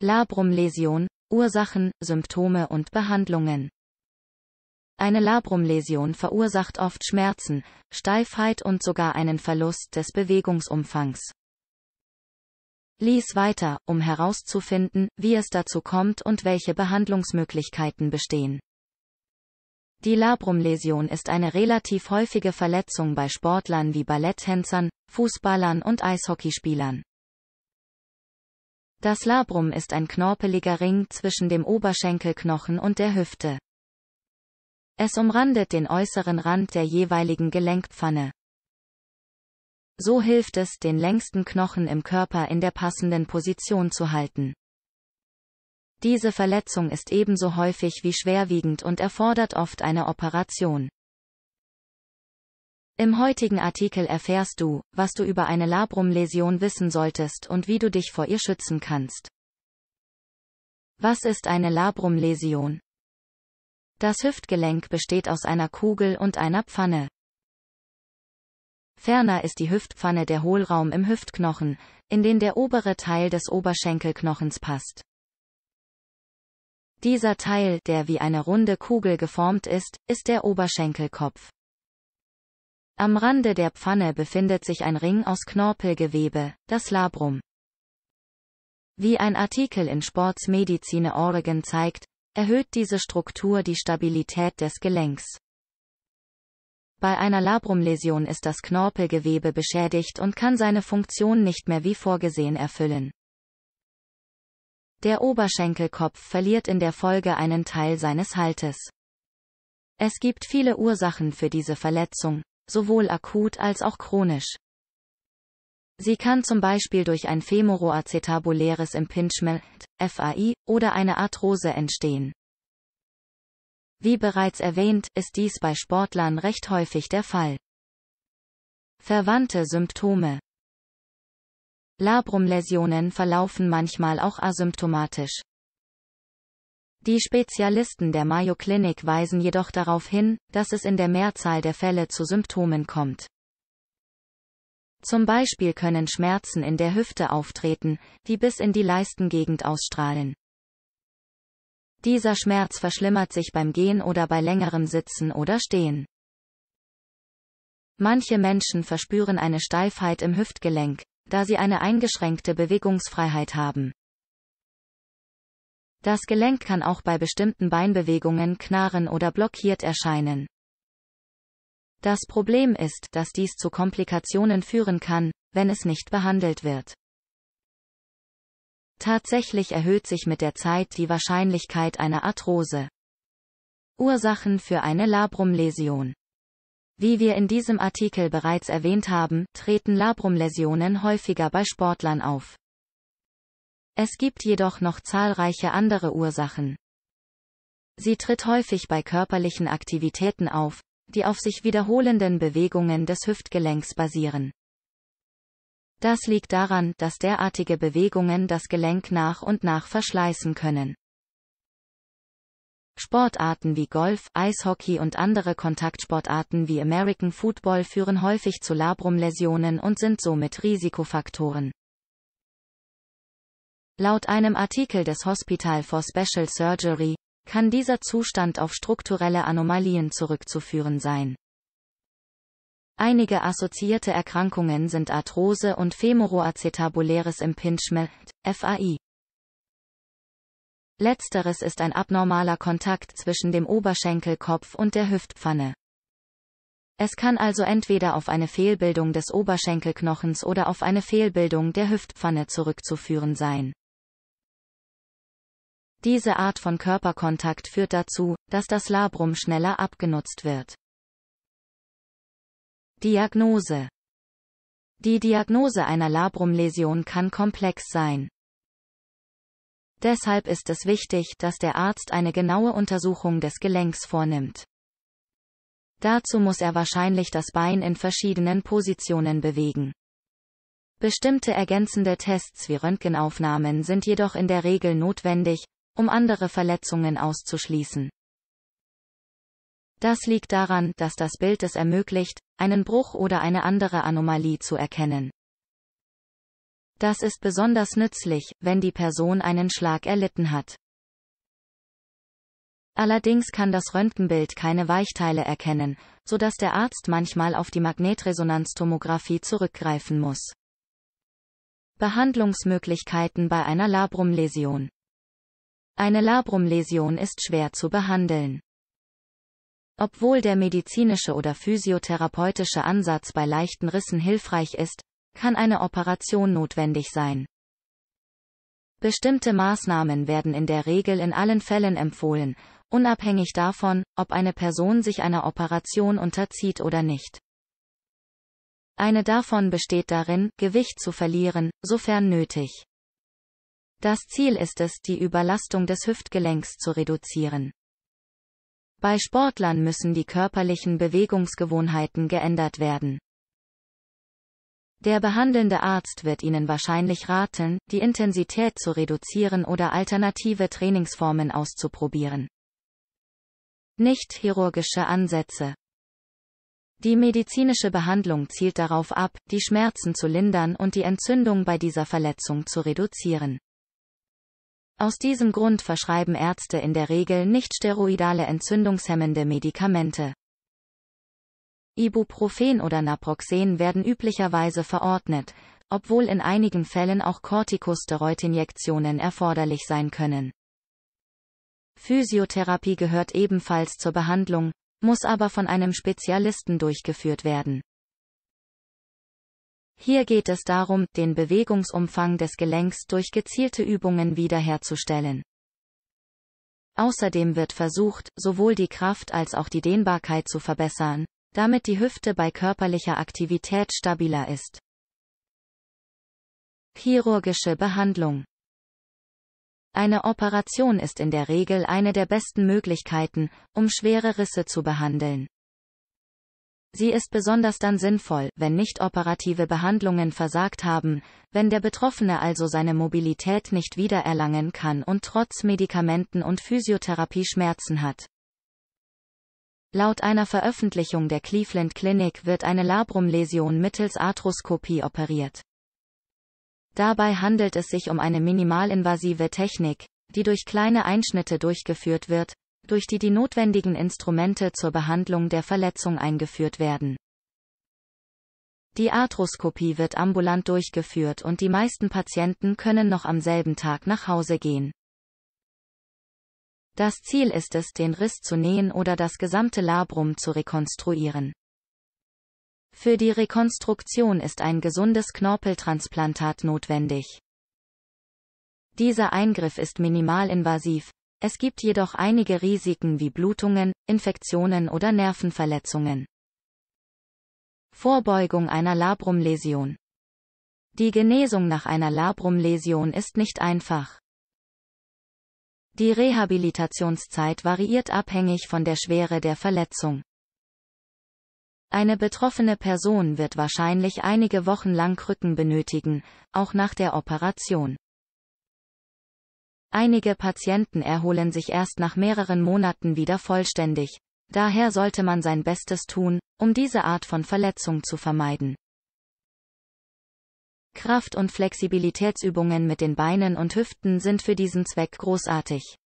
Labrumläsion, Ursachen, Symptome und Behandlungen. Eine Labrumläsion verursacht oft Schmerzen, Steifheit und sogar einen Verlust des Bewegungsumfangs. Lies weiter, um herauszufinden, wie es dazu kommt und welche Behandlungsmöglichkeiten bestehen. Die Labrumläsion ist eine relativ häufige Verletzung bei Sportlern wie Balletttänzern, Fußballern und Eishockeyspielern. Das Labrum ist ein knorpeliger Ring zwischen dem Oberschenkelknochen und der Hüfte. Es umrandet den äußeren Rand der jeweiligen Gelenkpfanne. So hilft es, den längsten Knochen im Körper in der passenden Position zu halten. Diese Verletzung ist ebenso häufig wie schwerwiegend und erfordert oft eine Operation. Im heutigen Artikel erfährst du, was du über eine Labrumläsion wissen solltest und wie du dich vor ihr schützen kannst. Was ist eine Labrumläsion? Das Hüftgelenk besteht aus einer Kugel und einer Pfanne. Ferner ist die Hüftpfanne der Hohlraum im Hüftknochen, in den der obere Teil des Oberschenkelknochens passt. Dieser Teil, der wie eine runde Kugel geformt ist, ist der Oberschenkelkopf. Am Rande der Pfanne befindet sich ein Ring aus Knorpelgewebe, das Labrum. Wie ein Artikel in Sportsmedizine Oregon zeigt, erhöht diese Struktur die Stabilität des Gelenks. Bei einer Labrumläsion ist das Knorpelgewebe beschädigt und kann seine Funktion nicht mehr wie vorgesehen erfüllen. Der Oberschenkelkopf verliert in der Folge einen Teil seines Haltes. Es gibt viele Ursachen für diese Verletzung, sowohl akut als auch chronisch. Sie kann zum Beispiel durch ein femoroacetabuläres Impingement, FAI, oder eine Arthrose entstehen. Wie bereits erwähnt, ist dies bei Sportlern recht häufig der Fall. Verwandte Symptome Labrumläsionen verlaufen manchmal auch asymptomatisch. Die Spezialisten der Mayo Clinic weisen jedoch darauf hin, dass es in der Mehrzahl der Fälle zu Symptomen kommt. Zum Beispiel können Schmerzen in der Hüfte auftreten, die bis in die Leistengegend ausstrahlen. Dieser Schmerz verschlimmert sich beim Gehen oder bei längerem Sitzen oder Stehen. Manche Menschen verspüren eine Steifheit im Hüftgelenk, da sie eine eingeschränkte Bewegungsfreiheit haben. Das Gelenk kann auch bei bestimmten Beinbewegungen knarren oder blockiert erscheinen. Das Problem ist, dass dies zu Komplikationen führen kann, wenn es nicht behandelt wird. Tatsächlich erhöht sich mit der Zeit die Wahrscheinlichkeit einer Arthrose. Ursachen für eine Labrumläsion. Wie wir in diesem Artikel bereits erwähnt haben, treten Labrumläsionen häufiger bei Sportlern auf. Es gibt jedoch noch zahlreiche andere Ursachen. Sie tritt häufig bei körperlichen Aktivitäten auf, die auf sich wiederholenden Bewegungen des Hüftgelenks basieren. Das liegt daran, dass derartige Bewegungen das Gelenk nach und nach verschleißen können. Sportarten wie Golf, Eishockey und andere Kontaktsportarten wie American Football führen häufig zu Labrumläsionen und sind somit Risikofaktoren. Laut einem Artikel des Hospital for Special Surgery kann dieser Zustand auf strukturelle Anomalien zurückzuführen sein. Einige assoziierte Erkrankungen sind Arthrose und femoroacetabuläres Impingement, FAI. Letzteres ist ein abnormaler Kontakt zwischen dem Oberschenkelkopf und der Hüftpfanne. Es kann also entweder auf eine Fehlbildung des Oberschenkelknochens oder auf eine Fehlbildung der Hüftpfanne zurückzuführen sein. Diese Art von Körperkontakt führt dazu, dass das Labrum schneller abgenutzt wird. Diagnose Die Diagnose einer Labrumläsion kann komplex sein. Deshalb ist es wichtig, dass der Arzt eine genaue Untersuchung des Gelenks vornimmt. Dazu muss er wahrscheinlich das Bein in verschiedenen Positionen bewegen. Bestimmte ergänzende Tests wie Röntgenaufnahmen sind jedoch in der Regel notwendig, um andere Verletzungen auszuschließen. Das liegt daran, dass das Bild es ermöglicht, einen Bruch oder eine andere Anomalie zu erkennen. Das ist besonders nützlich, wenn die Person einen Schlag erlitten hat. Allerdings kann das Röntgenbild keine Weichteile erkennen, so dass der Arzt manchmal auf die Magnetresonanztomographie zurückgreifen muss. Behandlungsmöglichkeiten bei einer Labrumläsion eine Labrumläsion ist schwer zu behandeln. Obwohl der medizinische oder physiotherapeutische Ansatz bei leichten Rissen hilfreich ist, kann eine Operation notwendig sein. Bestimmte Maßnahmen werden in der Regel in allen Fällen empfohlen, unabhängig davon, ob eine Person sich einer Operation unterzieht oder nicht. Eine davon besteht darin, Gewicht zu verlieren, sofern nötig. Das Ziel ist es, die Überlastung des Hüftgelenks zu reduzieren. Bei Sportlern müssen die körperlichen Bewegungsgewohnheiten geändert werden. Der behandelnde Arzt wird Ihnen wahrscheinlich raten, die Intensität zu reduzieren oder alternative Trainingsformen auszuprobieren. Nicht chirurgische Ansätze. Die medizinische Behandlung zielt darauf ab, die Schmerzen zu lindern und die Entzündung bei dieser Verletzung zu reduzieren. Aus diesem Grund verschreiben Ärzte in der Regel nicht steroidale entzündungshemmende Medikamente. Ibuprofen oder Naproxen werden üblicherweise verordnet, obwohl in einigen Fällen auch Corticosteroidinjektionen erforderlich sein können. Physiotherapie gehört ebenfalls zur Behandlung, muss aber von einem Spezialisten durchgeführt werden. Hier geht es darum, den Bewegungsumfang des Gelenks durch gezielte Übungen wiederherzustellen. Außerdem wird versucht, sowohl die Kraft als auch die Dehnbarkeit zu verbessern, damit die Hüfte bei körperlicher Aktivität stabiler ist. Chirurgische Behandlung Eine Operation ist in der Regel eine der besten Möglichkeiten, um schwere Risse zu behandeln. Sie ist besonders dann sinnvoll, wenn nicht operative Behandlungen versagt haben, wenn der Betroffene also seine Mobilität nicht wiedererlangen kann und trotz Medikamenten und Physiotherapie Schmerzen hat. Laut einer Veröffentlichung der Cleveland Clinic wird eine Labrumläsion mittels Arthroskopie operiert. Dabei handelt es sich um eine minimalinvasive Technik, die durch kleine Einschnitte durchgeführt wird, durch die die notwendigen Instrumente zur Behandlung der Verletzung eingeführt werden. Die Arthroskopie wird ambulant durchgeführt und die meisten Patienten können noch am selben Tag nach Hause gehen. Das Ziel ist es, den Riss zu nähen oder das gesamte Labrum zu rekonstruieren. Für die Rekonstruktion ist ein gesundes Knorpeltransplantat notwendig. Dieser Eingriff ist minimalinvasiv, es gibt jedoch einige Risiken wie Blutungen, Infektionen oder Nervenverletzungen. Vorbeugung einer Labrumläsion. Die Genesung nach einer Labrumläsion ist nicht einfach. Die Rehabilitationszeit variiert abhängig von der Schwere der Verletzung. Eine betroffene Person wird wahrscheinlich einige Wochen lang Krücken benötigen, auch nach der Operation. Einige Patienten erholen sich erst nach mehreren Monaten wieder vollständig, daher sollte man sein Bestes tun, um diese Art von Verletzung zu vermeiden. Kraft- und Flexibilitätsübungen mit den Beinen und Hüften sind für diesen Zweck großartig.